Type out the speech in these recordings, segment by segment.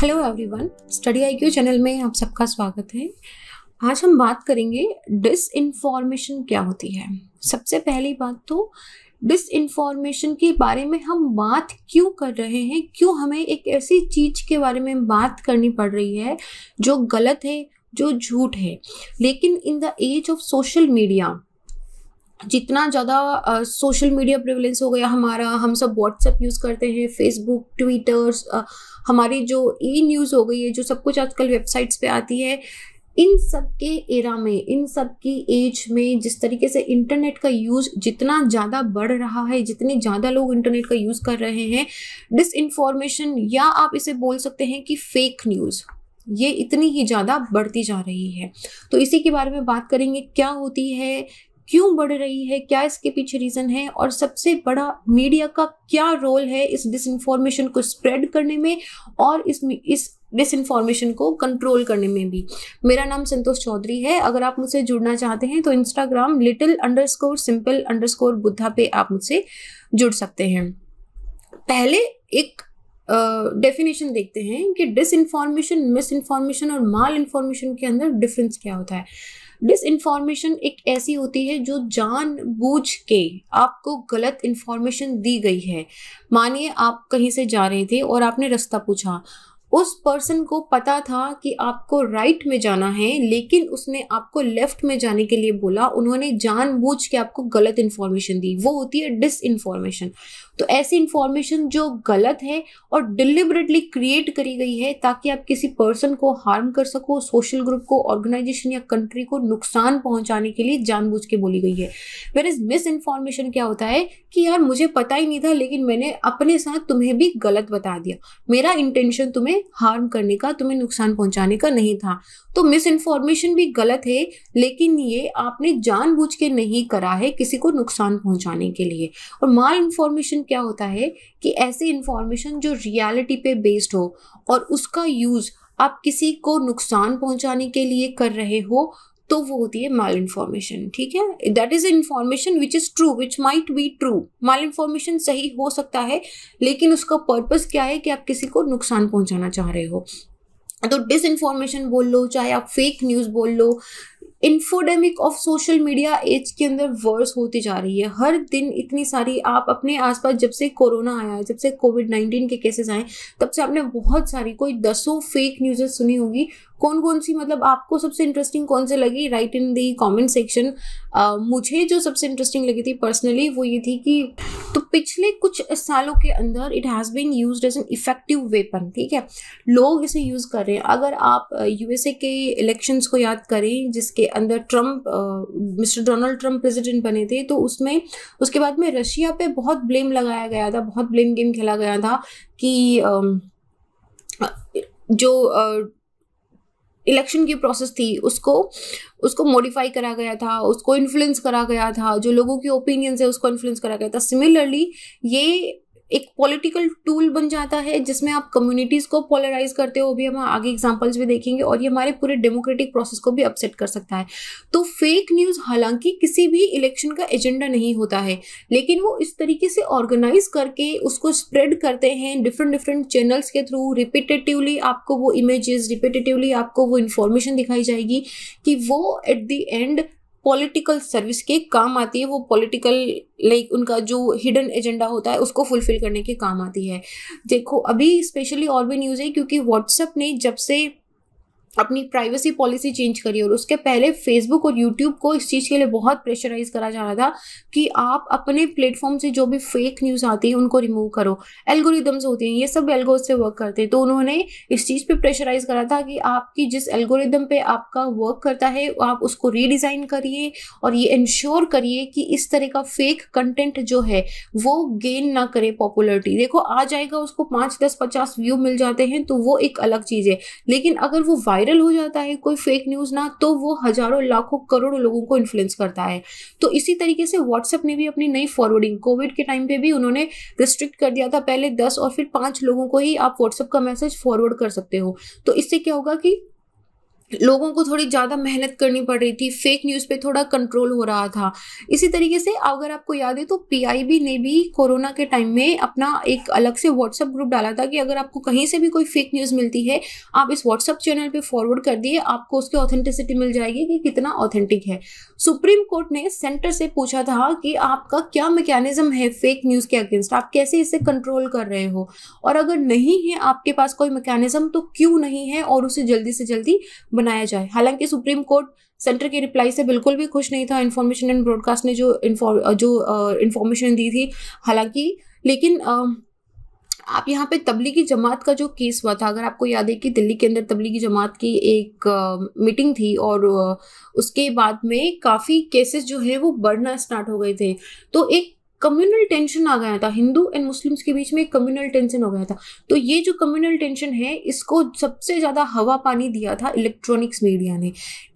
hello everyone study IQ channel में आप सबका स्वागत है आज हम बात करेंगे डिस इन्फॉर्मेशन क्या होती है सबसे पहली बात तो डिस इन्फॉर्मेशन के बारे में हम बात क्यों कर रहे हैं क्यों हमें एक ऐसी चीज़ के बारे में बात करनी पड़ रही है जो गलत है जो झूठ है लेकिन in the age of social media जितना ज़्यादा सोशल मीडिया प्रिवलेंस हो गया हमारा हम सब व्हाट्सएप यूज़ करते हैं फेसबुक ट्विटर्स हमारी जो ई न्यूज़ हो गई है जो सब कुछ आजकल वेबसाइट्स पे आती है इन सब के एरा में इन सब की एज में जिस तरीके से इंटरनेट का यूज़ जितना ज़्यादा बढ़ रहा है जितने ज़्यादा लोग इंटरनेट का यूज़ कर रहे हैं डिस इन्फॉर्मेशन या आप इसे बोल सकते हैं कि फेक न्यूज़ ये इतनी ही ज़्यादा बढ़ती जा रही है तो इसी के बारे में बात करेंगे क्या होती है क्यों बढ़ रही है क्या इसके पीछे रीज़न है और सबसे बड़ा मीडिया का क्या रोल है इस डिसइंफॉर्मेशन को स्प्रेड करने में और इस इस डिसइंफॉर्मेशन को कंट्रोल करने में भी मेरा नाम संतोष चौधरी है अगर आप मुझसे जुड़ना चाहते हैं तो Instagram little underscore simple underscore Buddha पे आप मुझसे जुड़ सकते हैं पहले एक डेफिनेशन uh, देखते हैं कि डिसइंफॉर्मेशन इन्फॉर्मेशन और माल इन्फॉर्मेशन के अंदर डिफरेंस क्या होता है डिसइंफॉर्मेशन एक ऐसी होती है जो जान बूझ के आपको गलत इन्फॉर्मेशन दी गई है मानिए आप कहीं से जा रहे थे और आपने रास्ता पूछा उस पर्सन को पता था कि आपको राइट में जाना है लेकिन उसने आपको लेफ्ट में जाने के लिए बोला उन्होंने जानबूझ के आपको गलत इन्फॉर्मेशन दी वो होती है डिस इन्फॉर्मेशन तो ऐसी इंफॉर्मेशन जो गलत है और डिलिबरेटली क्रिएट करी गई है ताकि आप किसी पर्सन को हार्म कर सको सोशल ग्रुप को ऑर्गेनाइजेशन या कंट्री को नुकसान पहुंचाने के लिए जानबूझ के बोली गई है वेर इज मिस इन्फॉर्मेशन क्या होता है कि यार मुझे पता ही नहीं था लेकिन मैंने अपने साथ तुम्हें भी गलत बता दिया मेरा इंटेंशन तुम्हें हार्म करने का तुम्हें नुकसान पहुंचाने का नहीं था तो मिस इन्फॉर्मेशन भी गलत है लेकिन ये आपने जानबूझ के नहीं करा है किसी को नुकसान पहुंचाने के लिए और माल इन्फॉर्मेशन क्या होता है कि ऐसी इंफॉर्मेशन जो रियलिटी पे बेस्ड हो और उसका यूज़ आप किसी को नुकसान पहुंचाने के लिए कर रहे हो तो वो होती है माल इन्फॉर्मेशन ठीक है that is information which is true which might be true malinformation सही हो सकता है लेकिन उसका पर्पस क्या है कि आप किसी को नुकसान पहुंचाना चाह रहे हो तो डिस इन्फॉर्मेशन बोल लो चाहे आप फेक न्यूज़ बोल लो infodemic of social media age के अंदर वर्स होती जा रही है हर दिन इतनी सारी आप अपने आसपास जब से कोरोना आया है जब से कोविड नाइन्टीन के केसेस आए तब से आपने बहुत सारी कोई दसों फेक न्यूज़ सुनी होगी कौन कौन सी मतलब आपको सबसे इंटरेस्टिंग कौन से लगी right in the comment section मुझे जो सबसे इंटरेस्टिंग लगी थी पर्सनली वो ये थी कि तो पिछले कुछ सालों के अंदर it has been use as an effective weapon ठीक है लोग इसे यूज़ कर रहे हैं अगर आप यूएसए के इलेक्शंस को याद करें जिसके अंदर Trump mister Donald Trump president बने थे तो उसमें उसके बाद में रशिया पे बहुत ब्लेम लगाया गया था बहुत ब्लेम गेम खेला गया था कि uh, जो uh, इलेक्शन की प्रोसेस थी उसको उसको मॉडिफाई करा गया था उसको इन्फ्लुएंस करा गया था जो लोगों के ओपिनियंस है उसको इन्फ्लुएंस करा गया था सिमिलरली ये एक पॉलिटिकल टूल बन जाता है जिसमें आप कम्युनिटीज़ को पोलराइज करते हो भी हम आगे एग्जाम्पल्स भी देखेंगे और ये हमारे पूरे डेमोक्रेटिक प्रोसेस को भी अपसेट कर सकता है तो फेक न्यूज़ हालांकि किसी भी इलेक्शन का एजेंडा नहीं होता है लेकिन वो इस तरीके से ऑर्गेनाइज करके उसको स्प्रेड करते हैं डिफरेंट डिफरेंट चैनल्स के थ्रू रिपीटेटिवली आपको वो इमेजेस रिपीटेटिवली आपको वो इन्फॉर्मेशन दिखाई जाएगी कि वो at the end political service के काम आती है वो पॉलिटिकल लाइक उनका जो हिडन एजेंडा होता है उसको फुलफिल करने के काम आती है देखो अभी स्पेशली और भी न्यूज़ है क्योंकि व्हाट्सअप ने जब से अपनी प्राइवेसी पॉलिसी चेंज करी और उसके पहले फेसबुक और यूट्यूब को इस चीज़ के लिए बहुत प्रेशराइज करा जा रहा था कि आप अपने प्लेटफॉर्म से जो भी फेक न्यूज़ आती है उनको रिमूव करो एल्गोरिदम्स होते हैं ये सब एल्गोज से वर्क करते हैं तो उन्होंने इस चीज़ पे प्रेशराइज करा था कि आपकी जिस एल्गोरिदम पे आपका वर्क करता है आप उसको रीडिज़ाइन करिए और ये इंश्योर करिए कि इस तरह का फेक कंटेंट जो है वो गेन ना करे पॉपुलरिटी देखो आ जाएगा उसको पाँच दस पचास व्यू मिल जाते हैं तो वो एक अलग चीज़ है लेकिन अगर वो वायरल वायरल हो जाता है कोई फेक न्यूज़ ना तो वो हजारों लाखों करोड़ों लोगों को इन्फ्लुएंस करता है तो इसी तरीके से व्हाट्सएप ने भी अपनी नई फॉरवर्डिंग कोविड के टाइम पे भी उन्होंने रिस्ट्रिक्ट कर दिया था पहले दस और फिर पांच लोगों को ही आप व्हाट्सएप का मैसेज फॉरवर्ड कर सकते हो तो इससे क्या होगा कि लोगों को थोड़ी ज़्यादा मेहनत करनी पड़ रही थी फेक न्यूज़ पे थोड़ा कंट्रोल हो रहा था इसी तरीके से अगर आपको याद है तो पीआईबी ने भी कोरोना के टाइम में अपना एक अलग से व्हाट्सअप ग्रुप डाला था कि अगर आपको कहीं से भी कोई फेक न्यूज़ मिलती है आप इस व्हाट्सअप चैनल पर फॉरवर्ड कर दिए आपको उसकी ऑथेंटिसिटी मिल जाएगी कि कितना ऑथेंटिक है सुप्रीम कोर्ट ने सेंटर से पूछा था कि आपका क्या मैकेनिज्म है फेक न्यूज़ के अगेंस्ट आप कैसे इसे कंट्रोल कर रहे हो और अगर नहीं है आपके पास कोई मैकेनिज्म तो क्यों नहीं है और उसे जल्दी से जल्दी बनाया जाए हालांकि सुप्रीम कोर्ट सेंटर की रिप्लाई से बिल्कुल भी खुश नहीं था इन्फॉर्मेशन एंड ब्रॉडकास्ट ने जो जो इन्फॉर्मेशन दी थी हालांकि लेकिन आ, आप यहाँ पे तबलीगी जमात का जो केस हुआ था अगर आपको याद है कि दिल्ली के अंदर तबलीगी जमात की एक आ, मीटिंग थी और आ, उसके बाद में काफ़ी केसेस जो है वो बढ़ना स्टार्ट हो गए थे तो एक कम्युनल टेंशन आ गया था हिंदू एंड मुस्लिम्स के बीच में एक कम्युनल टेंशन हो गया था तो ये जो कम्युनल टेंशन है इसको सबसे ज़्यादा हवा पानी दिया था इलेक्ट्रॉनिक्स मीडिया ने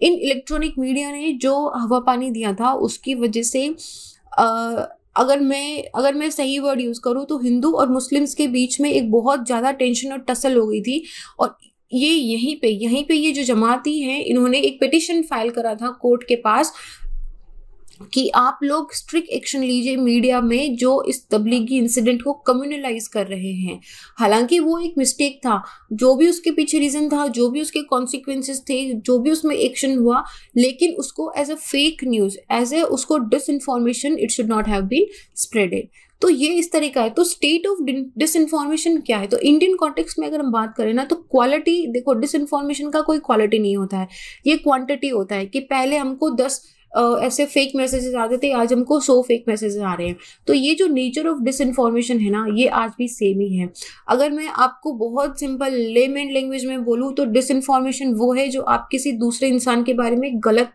इन इलेक्ट्रॉनिक मीडिया ने जो हवा पानी दिया था उसकी वजह से आ, अगर मैं अगर मैं सही वर्ड यूज़ करूँ तो हिंदू और मुस्लिम्स के बीच में एक बहुत ज़्यादा टेंशन और टसल हो गई थी और ये यहीं पे यहीं पे ये जो जमाती हैं इन्होंने एक पिटिशन फाइल करा था कोर्ट के पास कि आप लोग स्ट्रिक्ट एक्शन लीजिए मीडिया में जो इस तबलीगी इंसिडेंट को कम्युनलाइज कर रहे हैं हालांकि वो एक मिस्टेक था जो भी उसके पीछे रीज़न था जो भी उसके कॉन्सिक्वेंसेस थे जो भी उसमें एक्शन हुआ लेकिन उसको as a fake news as a उसको disinformation it should not have been spreaded तो ये इस तरह का है तो स्टेट ऑफ डिस इन्फॉर्मेशन क्या है तो इंडियन कॉन्टेक्स में अगर हम बात करें ना तो क्वालिटी देखो डिस इन्फॉर्मेशन का कोई क्वालिटी नहीं होता है ये क्वांटिटी होता है कि पहले हमको दस ऐसे फेक मैसेजेस आते थे आज हमको सो फेक मैसेजेस आ रहे हैं तो ये जो नेचर ऑफ डिस इन्फॉर्मेशन है ना ये आज भी सेम ही है अगर मैं आपको बहुत सिंपल लेमेंट लैंग्वेज में बोलूँ तो डिस इन्फॉर्मेशन वो है जो आप किसी दूसरे इंसान के बारे में गलत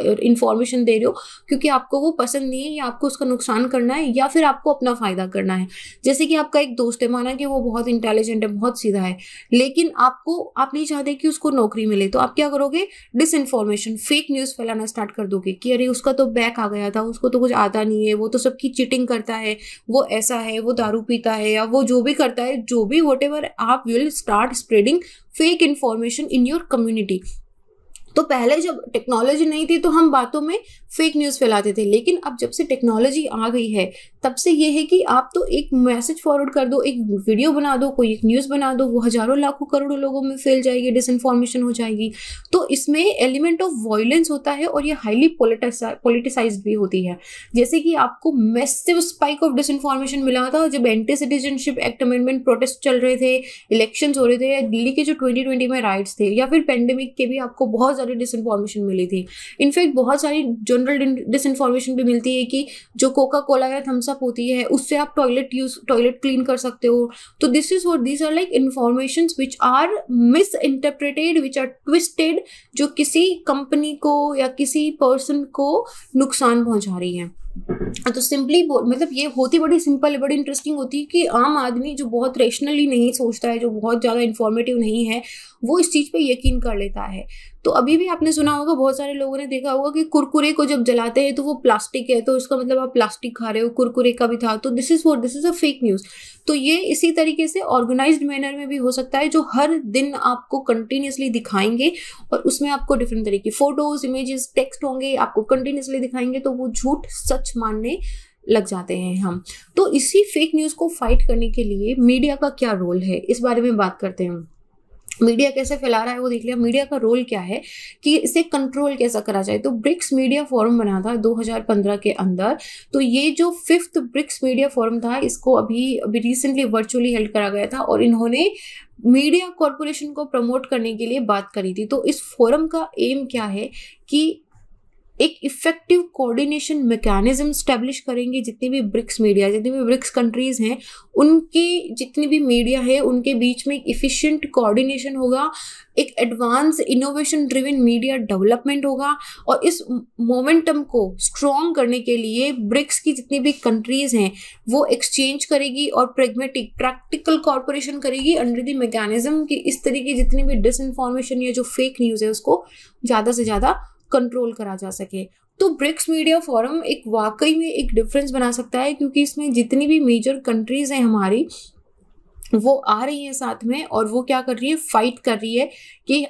इन्फॉर्मेशन दे रहे हो क्योंकि आपको वो पसंद नहीं है या आपको उसका नुकसान करना है या फिर आपको अपना फ़ायदा करना है जैसे कि आपका एक दोस्त है माना कि वो बहुत इंटेलिजेंट है बहुत सीधा है लेकिन आपको आप नहीं चाहते कि उसको नौकरी मिले तो आप क्या करोगे डिस इन्फॉर्मेशन फेक न्यूज़ फैलाना स्टार्ट कर दोगे कि अरे उसका तो बैक आ गया था उसको तो कुछ आता नहीं है वो तो सबकी चिटिंग करता है वो ऐसा है वो दारू पीता है या वो जो भी करता है जो भी वट आप will start spreading fake information in your community तो पहले जब टेक्नोलॉजी नहीं थी तो हम बातों में फेक न्यूज़ फैलाते थे लेकिन अब जब से टेक्नोलॉजी आ गई है तब से ये है कि आप तो एक मैसेज फॉरवर्ड कर दो एक वीडियो बना दो कोई एक न्यूज़ बना दो वो हज़ारों लाखों करोड़ों लोगों में फैल जाएगी डिसइंफॉर्मेशन हो जाएगी तो इसमें एलिमेंट ऑफ वॉयलेंस होता है और ये हाईली पोलिटिसाइज भी होती है जैसे कि आपको मैसिव स्पाइक ऑफ डिसइंफॉर्मेशन मिला था जब anti citizenship act amendment protest चल रहे थे इलेक्शन हो रहे थे दिल्ली के जो ट्वेंटी में राइट्स थे या फिर पेंडेमिक के भी आपको बहुत सारी डिसइंफॉर्मेशन मिली थी इनफैक्ट बहुत सारी जनरल डिसइंफॉर्मेशन भी मिलती है कि जो कोका कोला या थम्सअप होती है उससे आप टॉयलेट यूज टॉयलेट क्लीन कर सकते हो तो this is what this are like information which are misinterpreted which are twisted जो किसी कंपनी को या किसी पर्सन को नुकसान पहुंचा रही है तो सिंपली मतलब ये होती बड़ी सिंपल है बड़ी इंटरेस्टिंग होती है कि आम आदमी जो बहुत रेशनली नहीं सोचता है जो बहुत ज़्यादा इंफॉर्मेटिव नहीं है वो इस चीज़ पे यकीन कर लेता है तो अभी भी आपने सुना होगा बहुत सारे लोगों ने देखा होगा कि कुरकुरे को जब जलाते हैं तो वो प्लास्टिक है तो इसका मतलब आप प्लास्टिक खा रहे हो कुरकुरे का भी था तो this is what this is a fake news तो ये इसी तरीके से ऑर्गेनाइज्ड मैनर में भी हो सकता है जो हर दिन आपको कंटिन्यूसली दिखाएंगे और उसमें आपको डिफरेंट तरीके की फोटोज इमेजेस टेक्स्ट होंगे आपको कंटिन्यूसली दिखाएंगे तो वो झूठ सच मानने लग जाते हैं हम तो इसी फेक न्यूज़ को फाइट करने के लिए मीडिया का क्या रोल है इस बारे में बात करते हैं मीडिया कैसे फैला रहा है वो देख लिया मीडिया का रोल क्या है कि इसे कंट्रोल कैसा करा जाए तो ब्रिक्स मीडिया फोरम बना था 2015 के अंदर तो ये जो फिफ्थ ब्रिक्स मीडिया फोरम था इसको अभी अभी रिसेंटली वर्चुअली हेल्ड करा गया था और इन्होंने मीडिया कॉरपोरेशन को प्रमोट करने के लिए बात करी थी तो इस फोरम का एम क्या है कि एक इफेक्टिव कोऑर्डिनेशन मैकेनिज्म स्टैब्लिश करेंगे जितने भी ब्रिक्स मीडिया जितनी भी ब्रिक्स कंट्रीज़ हैं उनके जितनी भी मीडिया है उनके बीच में एक इफिशियंट कोऑर्डिनेशन होगा एक advance innovation driven media development होगा और इस मोमेंटम को स्ट्रॉन्ग करने के लिए ब्रिक्स की जितनी भी कंट्रीज़ हैं वो एक्सचेंज करेगी और प्रेगमेटिक प्रैक्टिकल कॉरपोरेशन करेगी अंडर द मैकेनिज्म की इस तरह की जितनी भी डिसइंफॉर्मेशन या जो फेक न्यूज़ है उसको ज़्यादा से ज़्यादा कंट्रोल करा जा सके तो ब्रिक्स मीडिया फोरम एक वाकई में एक डिफरेंस बना सकता है क्योंकि इसमें जितनी भी मेजर कंट्रीज़ हैं हमारी वो आ रही हैं साथ में और वो क्या कर रही है फाइट कर रही है कि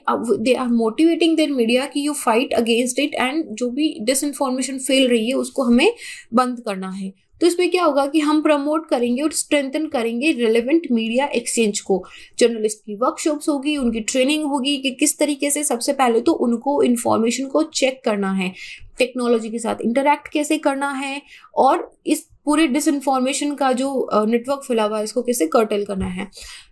they are motivating their media कि you fight against it and जो भी डिसइंफॉर्मेशन फैल रही है उसको हमें बंद करना है तो इसमें क्या होगा कि हम प्रमोट करेंगे और स्ट्रेंथन करेंगे रिलेवेंट मीडिया एक्सचेंज को जर्नलिस्ट की वर्कशॉप्स होगी उनकी ट्रेनिंग होगी कि किस तरीके से सबसे पहले तो उनको इन्फॉर्मेशन को चेक करना है टेक्नोलॉजी के साथ इंटरेक्ट कैसे करना है और इस पूरी डिसइंफॉर्मेशन का जो नेटवर्क फैला हुआ है इसको कैसे कर्टल करना है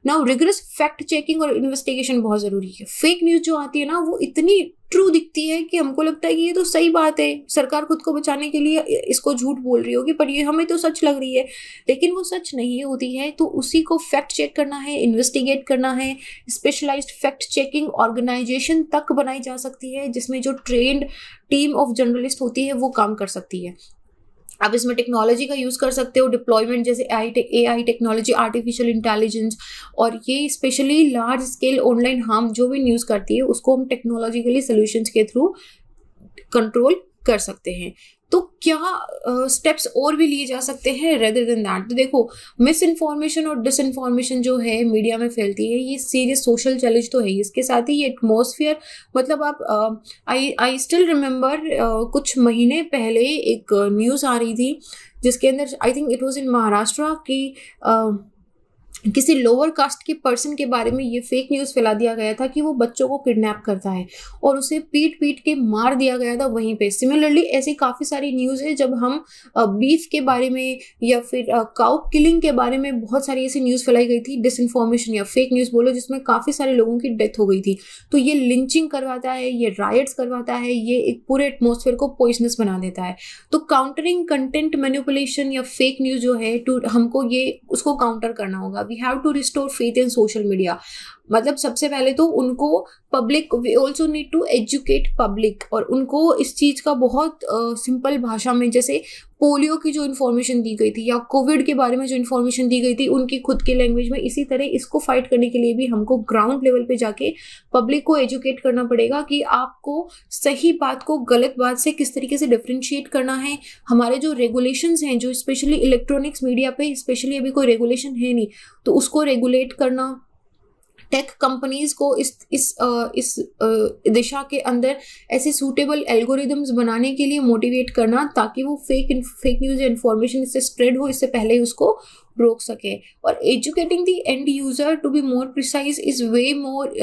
ना रिगरस फैक्ट चेकिंग और इन्वेस्टिगेशन बहुत ज़रूरी है फेक न्यूज़ जो आती है ना वो इतनी ट्रू दिखती है कि हमको लगता है कि ये तो सही बात है सरकार खुद को बचाने के लिए इसको झूठ बोल रही होगी पर ये हमें तो सच लग रही है लेकिन वो सच नहीं होती है तो उसी को फैक्ट चेक करना है इन्वेस्टिगेट करना है स्पेशलाइज्ड फैक्ट चेकिंग ऑर्गेनाइजेशन तक बनाई जा सकती है जिसमें जो ट्रेंड टीम ऑफ जर्नलिस्ट होती है वो काम कर सकती है आप इसमें टेक्नोलॉजी का यूज़ कर सकते हो डिप्लॉयमेंट जैसे I A I technology artificial intelligence और ये specially large scale online harm जो भी न्यूज़ करती है उसको हम टेक्नोलॉजिकली सोल्यूशंस के थ्रू कंट्रोल कर सकते हैं तो क्या स्टेप्स uh, और भी लिए जा सकते हैं रेदर देन दैट तो देखो मिस इन्फॉर्मेशन और डिस इन्फॉर्मेशन जो है मीडिया में फैलती है ये सीरियस सोशल चैलेंज तो है ही इसके साथ ही ये एटमोसफियर मतलब आप आई आई स्टिल रिमेंबर कुछ महीने पहले एक न्यूज़ आ रही थी जिसके अंदर I think it was in Maharashtra की uh, किसी लोअर कास्ट के पर्सन के बारे में ये फेक न्यूज़ फैला दिया गया था कि वो बच्चों को किडनैप करता है और उसे पीट पीट के मार दिया गया था वहीं पे सिमिलरली ऐसी काफ़ी सारी न्यूज़ है जब हम बीफ के बारे में या फिर काउ किलिंग के बारे में बहुत सारी ऐसी न्यूज़ फैलाई गई थी डिसइंफॉर्मेशन या फेक न्यूज़ बोलो जिसमें काफ़ी सारे लोगों की डेथ हो गई थी तो ये लिंचिंग करवाता है ये राइड्स करवाता है ये एक पूरे एटमोसफेयर को पॉइजनस बना देता है तो काउंटरिंग कंटेंट मैनिपुलेशन या फेक न्यूज़ जो है टू हमको ये उसको काउंटर करना होगा we have to restore faith in social media मतलब सबसे पहले तो उनको public we also need to educate public और उनको इस चीज़ का बहुत सिंपल uh, भाषा में जैसे पोलियो की जो इन्फॉर्मेशन दी गई थी या कोविड के बारे में जो इन्फॉर्मेशन दी गई थी उनकी खुद के लैंग्वेज में इसी तरह इसको फाइट करने के लिए भी हमको ग्राउंड लेवल पे जाके पब्लिक को एजुकेट करना पड़ेगा कि आपको सही बात को गलत बात से किस तरीके से डिफ्रेंशिएट करना है हमारे जो रेगुलेशंस हैं जो स्पेशली इलेक्ट्रॉनिक्स मीडिया पे स्पेशली अभी कोई रेगुलेशन है नहीं तो उसको रेगुलेट करना टेक कंपनीज को इस इस आ, इस आ, दिशा के अंदर ऐसे सूटेबल एल्गोरिदम्स बनाने के लिए मोटिवेट करना ताकि वो फेक फेक न्यूज़ या इन्फॉर्मेशन इससे स्प्रेड हो इससे पहले उसको रोक सके और educating the end user to be more precise is way more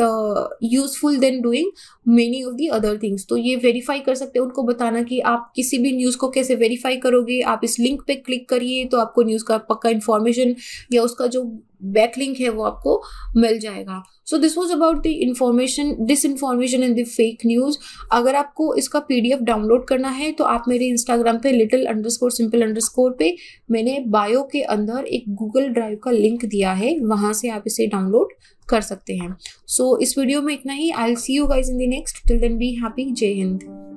useful than doing many of the other things तो ये वेरीफाई कर सकते हैं उनको बताना कि आप किसी भी न्यूज़ को कैसे वेरीफाई करोगे आप इस लिंक पे क्लिक करिए तो आपको न्यूज़ का पक्का इन्फॉर्मेशन या उसका जो बैकलिंक है वो आपको मिल जाएगा so this was about the information disinformation in the fake news अगर आपको इसका पीडीएफ डाउनलोड करना है तो आप मेरे इंस्टाग्राम पे little underscore simple underscore पे मैंने बायो के अंदर एक गूगल ड्राइव का लिंक दिया है वहां से आप इसे डाउनलोड कर सकते हैं सो so, इस वीडियो में इतना ही I see you guys in the next till then be happy Jai Hind